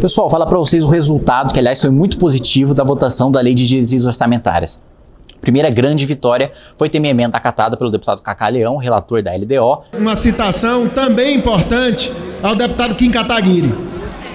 Pessoal, fala para vocês o resultado, que aliás foi muito positivo, da votação da Lei de Diretrizes Orçamentárias. Primeira grande vitória foi ter minha emenda acatada pelo deputado Cacá Leão, relator da LDO. Uma citação também importante ao deputado Kim Kataguiri,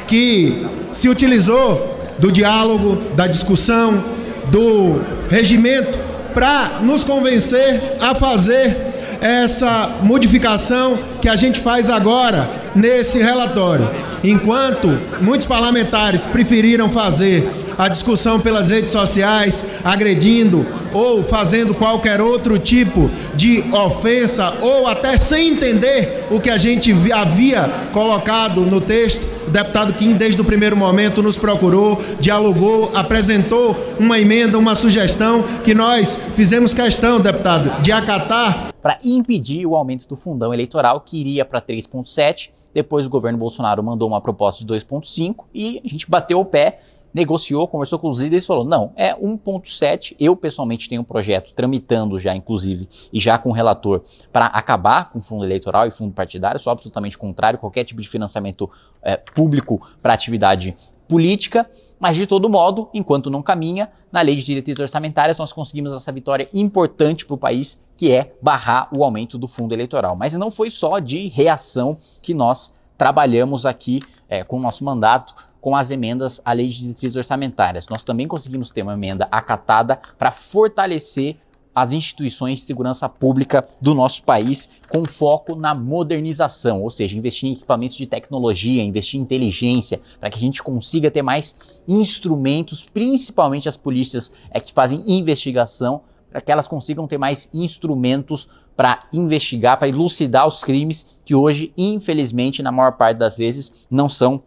que se utilizou do diálogo, da discussão, do regimento para nos convencer a fazer essa modificação que a gente faz agora nesse relatório. Enquanto muitos parlamentares preferiram fazer a discussão pelas redes sociais, agredindo ou fazendo qualquer outro tipo de ofensa, ou até sem entender o que a gente havia colocado no texto, o deputado Kim, desde o primeiro momento, nos procurou, dialogou, apresentou uma emenda, uma sugestão que nós fizemos questão, deputado, de acatar. Para impedir o aumento do fundão eleitoral, que iria para 3,7 depois o governo Bolsonaro mandou uma proposta de 2,5 e a gente bateu o pé, negociou, conversou com os líderes e falou: não, é 1,7. Eu pessoalmente tenho um projeto tramitando já, inclusive, e já com o relator, para acabar com o fundo eleitoral e fundo partidário. Sou absolutamente contrário a qualquer tipo de financiamento é, público para atividade política, mas de todo modo, enquanto não caminha, na lei de diretrizes orçamentárias nós conseguimos essa vitória importante para o país, que é barrar o aumento do fundo eleitoral. Mas não foi só de reação que nós trabalhamos aqui é, com o nosso mandato, com as emendas à lei de diretrizes orçamentárias. Nós também conseguimos ter uma emenda acatada para fortalecer as instituições de segurança pública do nosso país, com foco na modernização, ou seja, investir em equipamentos de tecnologia, investir em inteligência, para que a gente consiga ter mais instrumentos, principalmente as polícias é, que fazem investigação, para que elas consigam ter mais instrumentos para investigar, para elucidar os crimes que hoje, infelizmente, na maior parte das vezes, não são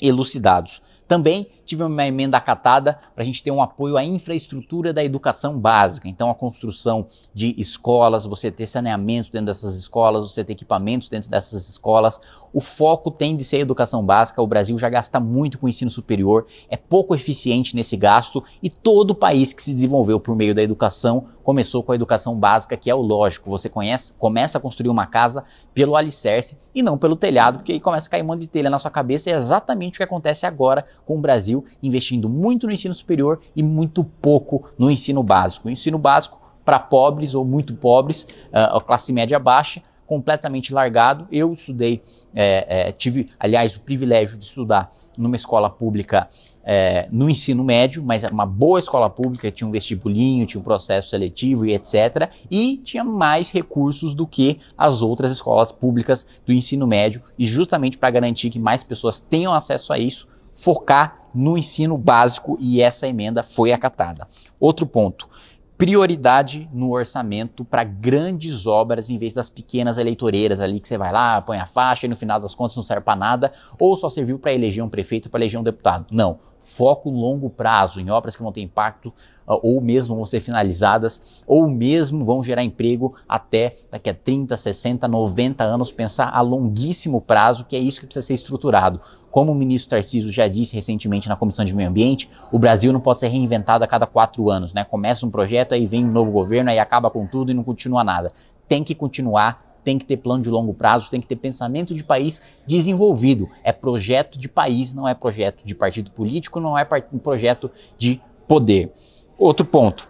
elucidados. Também tive uma emenda acatada para a gente ter um apoio à infraestrutura da educação básica. Então, a construção de escolas, você ter saneamento dentro dessas escolas, você ter equipamentos dentro dessas escolas, o foco tem de ser a educação básica. O Brasil já gasta muito com o ensino superior, é pouco eficiente nesse gasto e todo país que se desenvolveu por meio da educação começou com a educação básica, que é o lógico. Você conhece, começa a construir uma casa pelo alicerce e não pelo telhado, porque aí começa a cair um monte de telha na sua cabeça. É exatamente o que acontece agora com o Brasil investindo muito no ensino superior e muito pouco no ensino básico. O ensino básico para pobres ou muito pobres, ah, a classe média baixa, completamente largado. Eu estudei, é, é, tive, aliás, o privilégio de estudar numa escola pública é, no ensino médio, mas era uma boa escola pública, tinha um vestibulinho, tinha um processo seletivo e etc. E tinha mais recursos do que as outras escolas públicas do ensino médio. E justamente para garantir que mais pessoas tenham acesso a isso, focar no ensino básico e essa emenda foi acatada. Outro ponto prioridade no orçamento para grandes obras em vez das pequenas eleitoreiras ali que você vai lá, põe a faixa e no final das contas não serve para nada ou só serviu para eleger um prefeito, para eleger um deputado. Não, foco longo prazo em obras que vão ter impacto ou mesmo vão ser finalizadas, ou mesmo vão gerar emprego até daqui a 30, 60, 90 anos, pensar a longuíssimo prazo, que é isso que precisa ser estruturado. Como o ministro Tarcísio já disse recentemente na Comissão de Meio Ambiente, o Brasil não pode ser reinventado a cada quatro anos, né? Começa um projeto, aí vem um novo governo, aí acaba com tudo e não continua nada. Tem que continuar tem que ter plano de longo prazo, tem que ter pensamento de país desenvolvido. É projeto de país, não é projeto de partido político, não é um projeto de poder. Outro ponto: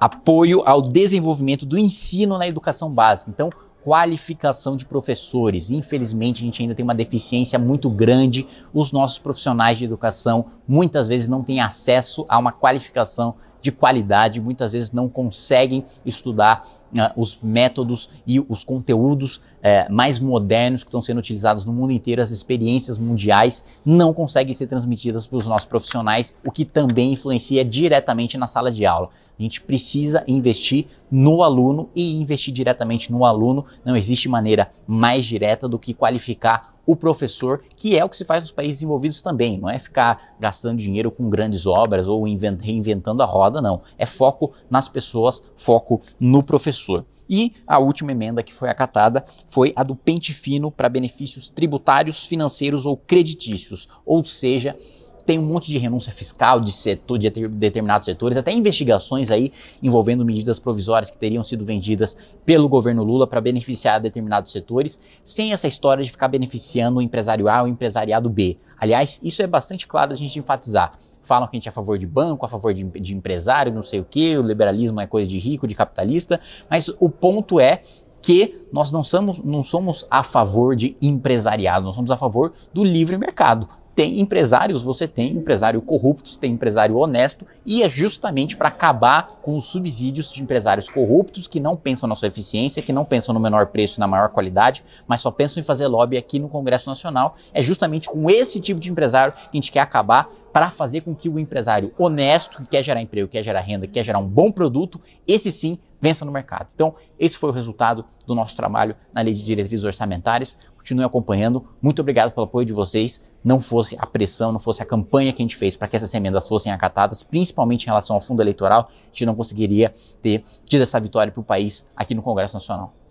apoio ao desenvolvimento do ensino na educação básica. Então, qualificação de professores. Infelizmente, a gente ainda tem uma deficiência muito grande. Os nossos profissionais de educação muitas vezes não têm acesso a uma qualificação de qualidade, muitas vezes não conseguem estudar né, os métodos e os conteúdos é, mais modernos que estão sendo utilizados no mundo inteiro, as experiências mundiais, não conseguem ser transmitidas para os nossos profissionais, o que também influencia diretamente na sala de aula. A gente precisa investir no aluno e investir diretamente no aluno. Não existe maneira mais direta do que qualificar o professor, que é o que se faz nos países desenvolvidos também. Não é ficar gastando dinheiro com grandes obras ou reinventando a roda, não. É foco nas pessoas, foco no professor. E a última emenda que foi acatada foi a do pente fino para benefícios tributários, financeiros ou creditícios, ou seja, tem um monte de renúncia fiscal de, setor, de determinados setores, até investigações aí envolvendo medidas provisórias que teriam sido vendidas pelo governo Lula para beneficiar determinados setores, sem essa história de ficar beneficiando o empresário A ou o empresariado B. Aliás, isso é bastante claro a gente enfatizar falam que a gente é a favor de banco, a favor de, de empresário, não sei o que, o liberalismo é coisa de rico, de capitalista, mas o ponto é que nós não somos, não somos a favor de empresariado, nós somos a favor do livre mercado tem empresários, você tem empresário corrupto, você tem empresário honesto, e é justamente para acabar com os subsídios de empresários corruptos que não pensam na sua eficiência, que não pensam no menor preço e na maior qualidade, mas só pensam em fazer lobby aqui no Congresso Nacional. É justamente com esse tipo de empresário que a gente quer acabar para fazer com que o empresário honesto, que quer gerar emprego, quer gerar renda, quer gerar um bom produto, esse sim vença no mercado. Então, esse foi o resultado do nosso trabalho na Lei de Diretrizes Orçamentárias. Continue acompanhando. Muito obrigado pelo apoio de vocês. Não fosse a pressão, não fosse a campanha que a gente fez para que essas emendas fossem acatadas, principalmente em relação ao fundo eleitoral, a gente não conseguiria ter tido essa vitória para o país aqui no Congresso Nacional.